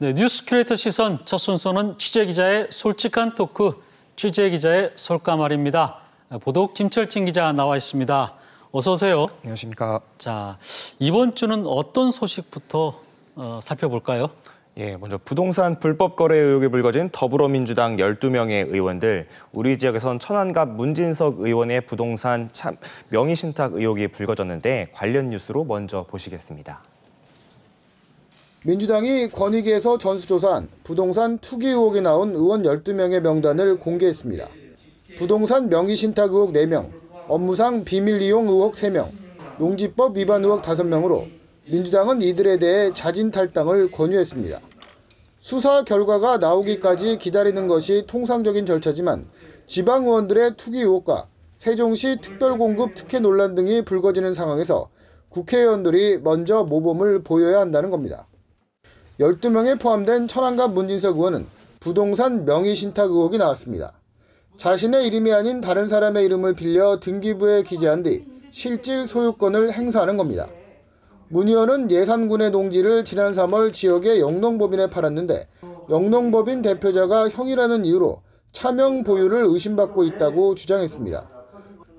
네, 뉴스 큐레이터 시선 첫 순서는 취재 기자의 솔직한 토크, 취재 기자의 솔까말입니다. 보도국 김철진 기자 나와 있습니다. 어서 오세요. 안녕하십니까. 자, 이번 주는 어떤 소식부터 어, 살펴볼까요? 예, 먼저 부동산 불법 거래 의혹에 불거진 더불어민주당 12명의 의원들, 우리 지역에선 천안갑 문진석 의원의 부동산 참, 명의신탁 의혹이 불거졌는데 관련 뉴스로 먼저 보시겠습니다. 민주당이 권익위에서 전수조사한 부동산 투기 의혹이 나온 의원 12명의 명단을 공개했습니다. 부동산 명의신탁 의혹 4명, 업무상 비밀 이용 의혹 3명, 농지법 위반 의혹 5명으로 민주당은 이들에 대해 자진 탈당을 권유했습니다. 수사 결과가 나오기까지 기다리는 것이 통상적인 절차지만 지방 의원들의 투기 의혹과 세종시 특별공급 특혜 논란 등이 불거지는 상황에서 국회의원들이 먼저 모범을 보여야 한다는 겁니다. 12명에 포함된 천안갑 문진석 의원은 부동산 명의 신탁 의혹이 나왔습니다. 자신의 이름이 아닌 다른 사람의 이름을 빌려 등기부에 기재한 뒤 실질 소유권을 행사하는 겁니다. 문 의원은 예산군의 농지를 지난 3월 지역의 영농법인에 팔았는데 영농법인 대표자가 형이라는 이유로 차명 보유를 의심받고 있다고 주장했습니다.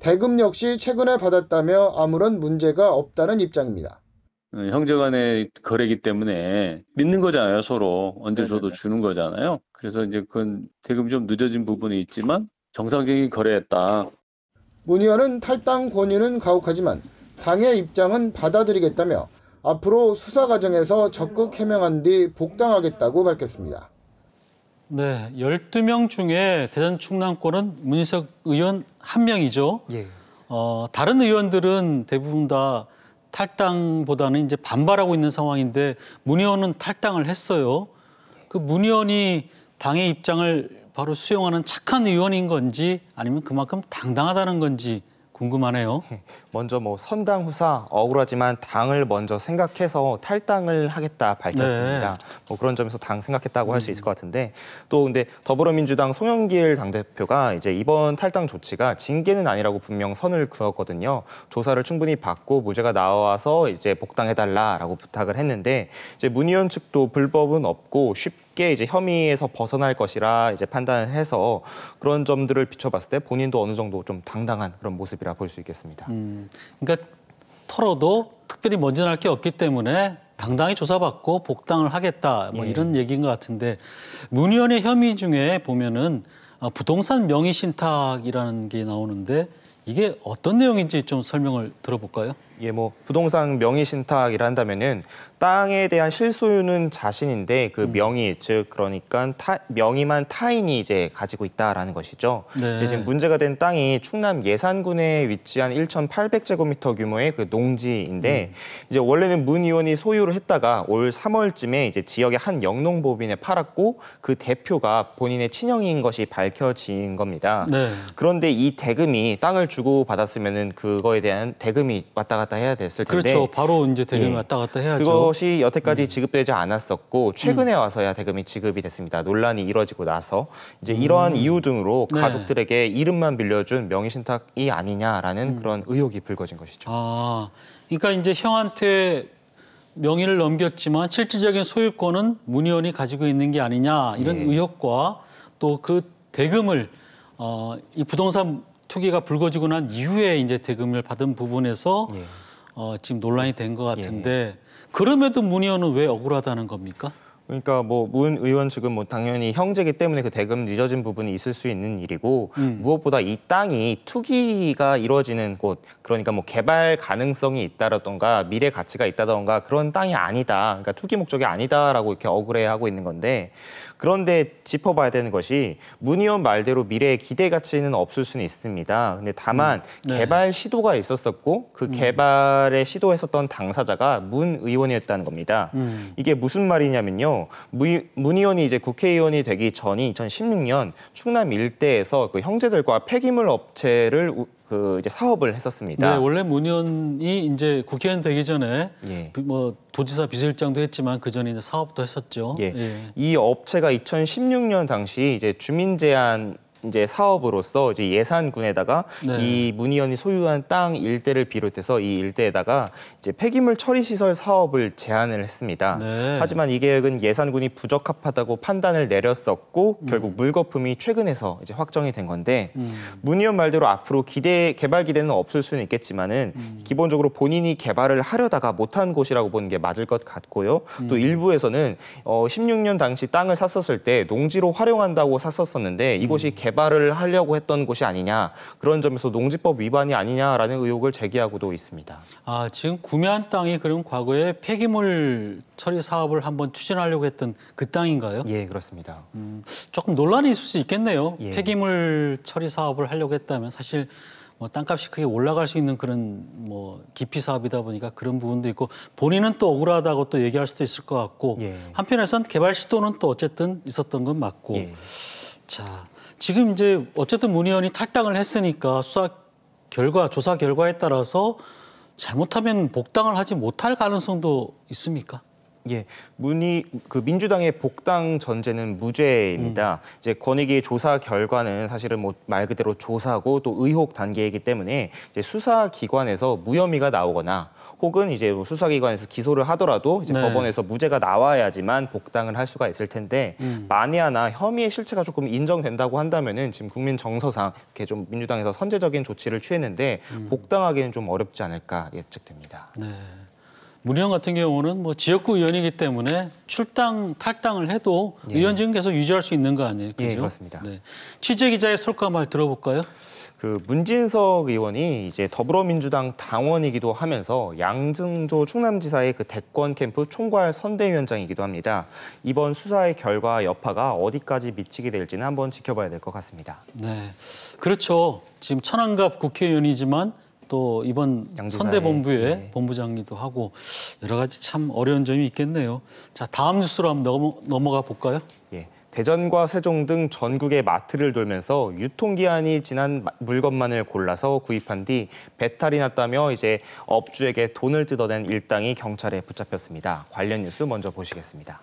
대금 역시 최근에 받았다며 아무런 문제가 없다는 입장입니다. 어, 형제간의 거래기 때문에 믿는 거잖아요 서로 언제 네, 네, 줘도 네. 주는 거잖아요 그래서 이제 그건 대금 좀 늦어진 부분이 있지만 정상적인 거래였다 문 의원은 탈당 권유는 가혹하지만 당의 입장은 받아들이겠다며 앞으로 수사 과정에서 적극 해명한 뒤 복당하겠다고 밝혔습니다. 네, 12명 중에 대전 충남권은 문희석 의원 한명이죠 예. 어, 다른 의원들은 대부분 다 탈당보다는 이제 반발하고 있는 상황인데 문의원은 탈당을 했어요. 그 문의원이 당의 입장을 바로 수용하는 착한 의원인 건지 아니면 그만큼 당당하다는 건지 궁금하네요. 먼저 뭐 선당 후사 억울하지만 당을 먼저 생각해서 탈당을 하겠다 밝혔습니다. 네. 뭐 그런 점에서 당 생각했다고 음. 할수 있을 것 같은데 또 근데 더불어민주당 송영길 당대표가 이제 이번 탈당 조치가 징계는 아니라고 분명 선을 그었거든요. 조사를 충분히 받고 무죄가 나와서 이제 복당해달라라고 부탁을 했는데 이제 문 의원 측도 불법은 없고 쉽게 쉽게 이제 혐의에서 벗어날 것이라 이제 판단을 해서 그런 점들을 비춰봤을 때 본인도 어느 정도 좀 당당한 그런 모습이라 볼 수 있겠습니다. 음, 그러니까 털어도 특별히 먼저 날게 없기 때문에 당당히 조사받고 복당을 하겠다 뭐 예. 이런 얘기인 것 같은데 문 의원의 혐의 중에 보면은 어, 부동산 명의 신탁이라는 게 나오는데 이게 어떤 내용인지 좀 설명을 들어볼까요? 예, 뭐 부동산 명의 신탁이라 한다면은 땅에 대한 실소유는 자신인데 그 음. 명의 음. 즉 그러니까 타, 명의만 타인이 이제 가지고 있다라는 것이죠. 네. 지금 문제가 된 땅이 충남 예산군에 위치한 1,800제곱미터 규모의 그 농지인데 음. 이제 원래는 문 의원이 소유를 했다가 올 3월쯤에 이제 지역의 한 영농법인에 팔았고 그 대표가 본인의 친형인 것이 밝혀진 겁니다. 네. 그런데 이 대금이 땅을 주고 받았으면은 그거에 대한 대금이 왔다가 갔다 해야 됐을 텐데 그렇죠. 바로 이제 대금 예. 왔다 갔다 해야죠. 그것이 여태까지 음. 지급되지 않았었고 음. 최근에 음. 와서야 대금이 지급이 됐습니다. 논란이 이뤄지고 나서 이제 음. 이러한 음. 이유 등으로 네. 가족들에게 이름만 빌려준 명의신탁이 아니냐라는 음. 그런 의혹이 불거진 것이죠. 아, 그러니까 이제 형한테 명의를 넘겼지만 실질적인 소유권은 문의원이 가지고 있는 게 아니냐 이런 예. 의혹과 또 그 대금을 어, 이 부동산 투기가 불거지고 난 이후에 이제 대금을 받은 부분에서 예. 어, 지금 논란이 된 것 같은데 예. 그럼에도 문 의원은 왜 억울하다는 겁니까? 그러니까 뭐 문 의원 측은 뭐 당연히 형제기 때문에 그 대금 늦어진 부분이 있을 수 있는 일이고 음. 무엇보다 이 땅이 투기가 이루어지는 곳 그러니까 뭐 개발 가능성이 있다라던가 미래 가치가 있다던가 그런 땅이 아니다 그러니까 투기 목적이 아니다라고 이렇게 억울해하고 있는 건데 그런데 짚어봐야 되는 것이 문 의원 말대로 미래의 기대 가치는 없을 수는 있습니다. 근데 다만 음. 네. 개발 시도가 있었었고 그 음. 개발에 시도했었던 당사자가 문 의원이었다는 겁니다. 음. 이게 무슨 말이냐면요. 문 의원이 이제 국회의원이 되기 전인 2016년 충남 일대에서 그 형제들과 폐기물 업체를 그 이제 사업을 했었습니다. 네, 원래 문현이 이제 국회의원 되기 전에 예. 뭐 도지사 비서실장도 했지만 그 전에 이 사업도 했었죠. 예. 예. 이 업체가 2016년 당시 이제 주민 제한 이제 사업으로서 이제 예산군에다가 네. 이문의원이 소유한 땅 일대를 비롯해서 이 일대에다가 이제 폐기물 처리 시설 사업을 제안을 했습니다. 네. 하지만 이 계획은 예산군이 부적합하다고 판단을 내렸었고 음. 결국 물거품이 최근에서 이제 확정이 된 건데 음. 문의원 말대로 앞으로 기대 개발 기대는 없을 수는 있겠지만은 음. 기본적으로 본인이 개발을 하려다가 못한 곳이라고 보는 게 맞을 것 같고요. 또 음. 일부에서는 어 16년 당시 땅을 샀었을 때 농지로 활용한다고 샀었었는데 이곳이 개 음. 개발을 하려고 했던 곳이 아니냐 그런 점에서 농지법 위반이 아니냐라는 의혹을 제기하고도 있습니다. 아 지금 구매한 땅이 그럼 과거에 폐기물 처리 사업을 한번 추진하려고 했던 그 땅인가요? 예 그렇습니다. 음, 조금 논란이 있을 수 있겠네요. 예. 폐기물 처리 사업을 하려고 했다면 사실 뭐 땅값이 크게 올라갈 수 있는 그런 뭐 기피 사업이다 보니까 그런 부분도 있고 본인은 또 억울하다고 또 얘기할 수도 있을 것 같고 예. 한편에선 개발 시도는 또 어쨌든 있었던 건 맞고 예. 자 지금 이제 어쨌든 문 의원이 탈당을 했으니까 수사 결과, 조사 결과에 따라서 잘못하면 복당을 하지 못할 가능성도 있습니까? 예, 문이그 민주당의 복당 전제는 무죄입니다. 음. 이제 권익위 조사 결과는 사실은 뭐말 그대로 조사고 또 의혹 단계이기 때문에 이제 수사 기관에서 무혐의가 나오거나 혹은 이제 뭐 수사 기관에서 기소를 하더라도 이제 네. 법원에서 무죄가 나와야지만 복당을 할 수가 있을 텐데 음. 만에 하나 혐의의 실체가 조금 인정된다고 한다면은 지금 국민 정서상 이렇게 좀 민주당에서 선제적인 조치를 취했는데 음. 복당하기는 좀 어렵지 않을까 예측됩니다. 네. 문희영 같은 경우는 뭐 지역구 의원이기 때문에 출당 탈당을 해도 예. 의원직은 계속 유지할 수 있는 거 아니에요? 예, 그죠? 예, 그렇습니다. 네. 취재 기자의 솔까 말 들어볼까요? 그 문진석 의원이 이제 더불어민주당 당원이기도 하면서 양승조 충남지사의 그 대권 캠프 총괄 선대위원장이기도 합니다. 이번 수사의 결과 여파가 어디까지 미치게 될지는 한번 지켜봐야 될 것 같습니다. 네, 그렇죠. 지금 천안갑 국회의원이지만 또 이번 선대본부의 네. 본부장이기도 하고 여러 가지 참 어려운 점이 있겠네요. 자 다음 뉴스로 한번 넘어, 넘어가 볼까요? 예. 대전과 세종 등 전국의 마트를 돌면서 유통기한이 지난 물건만을 골라서 구입한 뒤 배탈이 났다며 이제 업주에게 돈을 뜯어낸 일당이 경찰에 붙잡혔습니다. 관련 뉴스 먼저 보시겠습니다.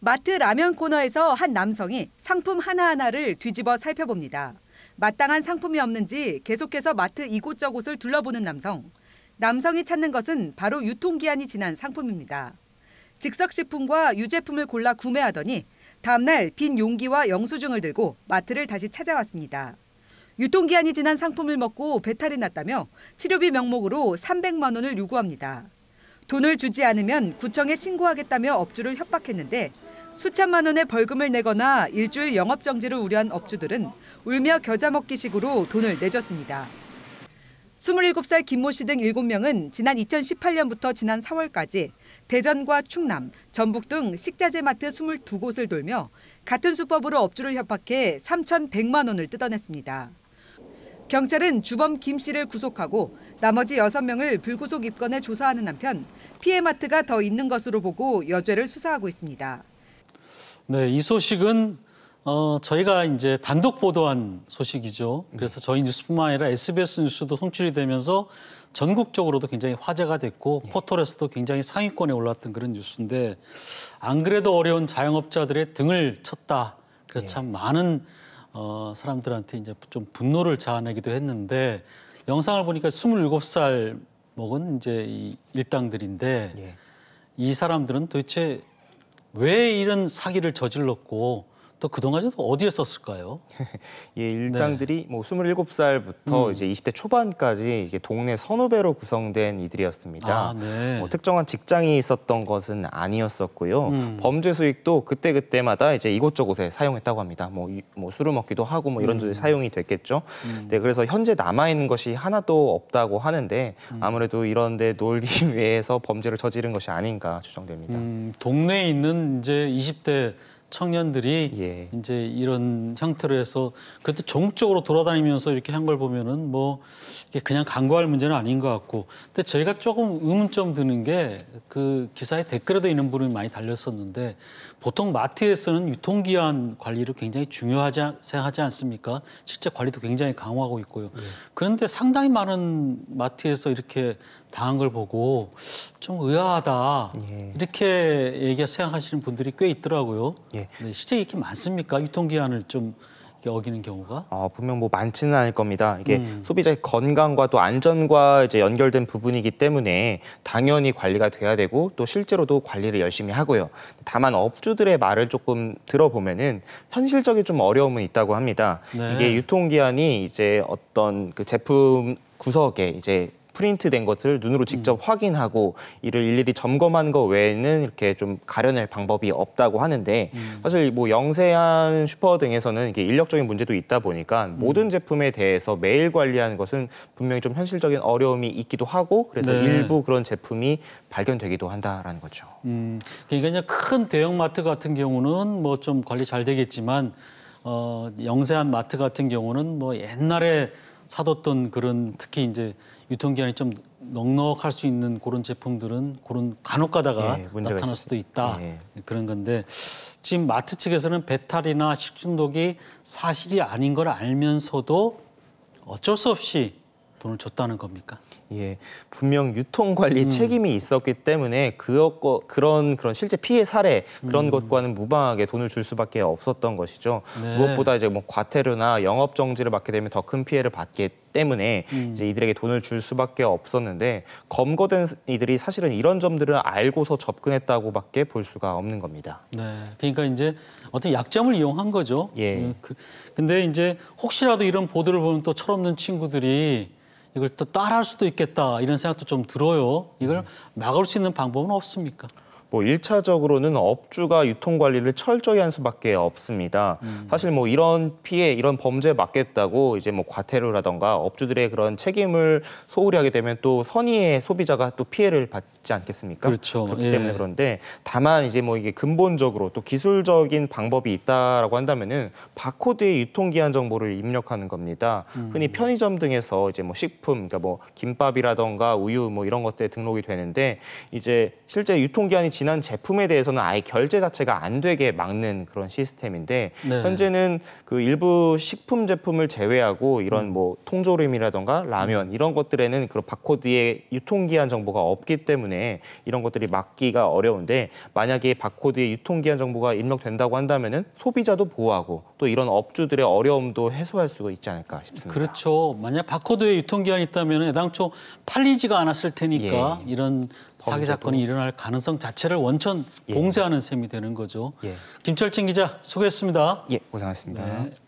마트 라면 코너에서 한 남성이 상품 하나하나를 뒤집어 살펴봅니다. 마땅한 상품이 없는지 계속해서 마트 이곳저곳을 둘러보는 남성. 남성이 찾는 것은 바로 유통기한이 지난 상품입니다. 즉석식품과 유제품을 골라 구매하더니 다음날 빈 용기와 영수증을 들고 마트를 다시 찾아왔습니다. 유통기한이 지난 상품을 먹고 배탈이 났다며 치료비 명목으로 300만 원을 요구합니다. 돈을 주지 않으면 구청에 신고하겠다며 업주를 협박했는데 수천만 원의 벌금을 내거나 일주일 영업 정지를 우려한 업주들은 울며 겨자 먹기식으로 돈을 내줬습니다. 27살 김모 씨 등 7명은 지난 2018년부터 지난 4월까지 대전과 충남, 전북 등 식자재 마트 22곳을 돌며 같은 수법으로 업주를 협박해 3,100만 원을 뜯어냈습니다. 경찰은 주범 김 씨를 구속하고 나머지 6명을 불구속 입건해 조사하는 한편 피해마트가 더 있는 것으로 보고 여죄를 수사하고 있습니다. 네, 이 소식은 어, 저희가 이제 단독 보도한 소식이죠. 그래서 저희 뉴스뿐만 아니라 SBS 뉴스도 송출이 되면서 전국적으로도 굉장히 화제가 됐고 예. 포털에서도 굉장히 상위권에 올랐던 그런 뉴스인데 안 그래도 어려운 자영업자들의 등을 쳤다. 그래서 예. 참 많은 어, 사람들한테 이제 좀 분노를 자아내기도 했는데 영상을 보니까 27살 먹은 이제 이 일당들인데 예. 이 사람들은 도대체 왜 이런 사기를 저질렀고 또 그동안에도 어디에 썼을까요? 예, 일당들이 네. 뭐 27살부터 음. 이제 20대 초반까지 이게 동네 선후배로 구성된 이들이었습니다. 아, 네. 뭐 특정한 직장이 있었던 것은 아니었었고요. 음. 범죄 수익도 그때그때마다 이제 이곳저곳에 사용했다고 합니다. 뭐, 뭐 술을 먹기도 하고 뭐 이런 음. 사용이 됐겠죠. 음. 네, 그래서 현재 남아있는 것이 하나도 없다고 하는데 음. 아무래도 이런 데 놀기 위해서 범죄를 저지른 것이 아닌가 추정됩니다. 음, 동네에 있는 이제 20대 청년들이 예. 이제 이런 형태로 해서 그래도 전국적으로 돌아다니면서 이렇게 한 걸 보면은 뭐 이게 그냥 간과할 문제는 아닌 것 같고 근데 저희가 조금 의문점 드는 게 그기사에 댓글에도 있는 부분이 많이 달렸었는데 보통 마트에서는 유통기한 관리를 굉장히 중요하지 생각하지 않습니까? 실제 관리도 굉장히 강화하고 있고요. 예. 그런데 상당히 많은 마트에서 이렇게 당한 걸 보고 좀 의아하다 예. 이렇게 얘기 생각하시는 분들이 꽤 있더라고요. 예. 네, 실제 이렇게 많습니까? 유통기한을 좀 어기는 경우가? 어, 분명 뭐 많지는 않을 겁니다. 이게 음. 소비자의 건강과 또 안전과 이제 연결된 부분이기 때문에 당연히 관리가 돼야 되고 또 실제로도 관리를 열심히 하고요. 다만 업주들의 말을 조금 들어보면은 현실적인 좀 어려움은 있다고 합니다. 네. 이게 유통기한이 이제 어떤 그 제품 구석에 이제 프린트된 것을 눈으로 직접 음. 확인하고 이를 일일이 점검한는것 외에는 이렇게 좀 가려낼 방법이 없다고 하는데 음. 사실 뭐 영세한 슈퍼 등에서는 이게 인력적인 문제도 있다 보니까 음. 모든 제품에 대해서 매일 관리하는 것은 분명히 좀 현실적인 어려움이 있기도 하고 그래서 네. 일부 그런 제품이 발견되기도 한다라는 거죠. 음, 그러니까 큰 대형마트 같은 경우는 뭐 좀 관리 잘 되겠지만 어, 영세한 마트 같은 경우는 뭐 옛날에 사뒀던 그런 특히 이제 유통기한이 좀 넉넉할 수 있는 그런 제품들은 그런 간혹 가다가 예, 나타날 수도 있다. 예. 그런 건데 지금 마트 측에서는 배탈이나 식중독이 사실이 아닌 걸 알면서도 어쩔 수 없이 돈을 줬다는 겁니까? 예, 분명 유통 관리 음. 책임이 있었기 때문에 그, 그런 그런 실제 피해 사례 그런 음. 것과는 무방하게 돈을 줄 수밖에 없었던 것이죠. 네. 무엇보다 이제 뭐 과태료나 영업 정지를 받게 되면 더 큰 피해를 받게 때문에 음. 이제 이들에게 돈을 줄 수밖에 없었는데 검거된 이들이 사실은 이런 점들을 알고서 접근했다고밖에 볼 수가 없는 겁니다. 네, 그러니까 이제 어떤 약점을 이용한 거죠. 예. 음, 그, 근데 이제 혹시라도 이런 보도를 보면 또 철없는 친구들이 이걸 또 따라할 수도 있겠다 이런 생각도 좀 들어요. 이걸 음. 막을 수 있는 방법은 없습니까? 뭐일차적으로는 업주가 유통 관리를 철저히 한 수밖에 없습니다. 음. 사실 뭐 이런 피해, 이런 범죄 에맞겠다고 이제 뭐 과태료라던가 업주들의 그런 책임을 소홀히 하게 되면 또 선의의 소비자가 또 피해를 받지 않겠습니까? 그렇죠. 그렇기 예. 때문에 그런데 다만 이제 뭐 이게 근본적으로 또 기술적인 방법이 있다라고 한다면은 바코드의 유통 기한 정보를 입력하는 겁니다. 음. 흔히 편의점 등에서 이제 뭐 식품, 그러니까 뭐 김밥이라던가 우유 뭐 이런 것들에 등록이 되는데 이제 실제 유통 기한이 지난 제품에 대해서는 아예 결제 자체가 안 되게 막는 그런 시스템인데 네. 현재는 그 일부 식품 제품을 제외하고 이런 음. 뭐 통조림이라던가 라면 음. 이런 것들에는 그런 바코드의 유통기한 정보가 없기 때문에 이런 것들이 막기가 어려운데 만약에 바코드의 유통기한 정보가 입력된다고 한다면은 소비자도 보호하고 또 이런 업주들의 어려움도 해소할 수가 있지 않을까 싶습니다. 그렇죠. 만약 바코드의 유통기한이 있다면 애당초 팔리지가 않았을 테니까 예. 이런 사기 사건이 일어날 가능성 자체를 원천 예. 봉쇄하는 셈이 되는 거죠. 예. 김철진 기자 수고했습니다. 예, 고생하셨습니다. 네.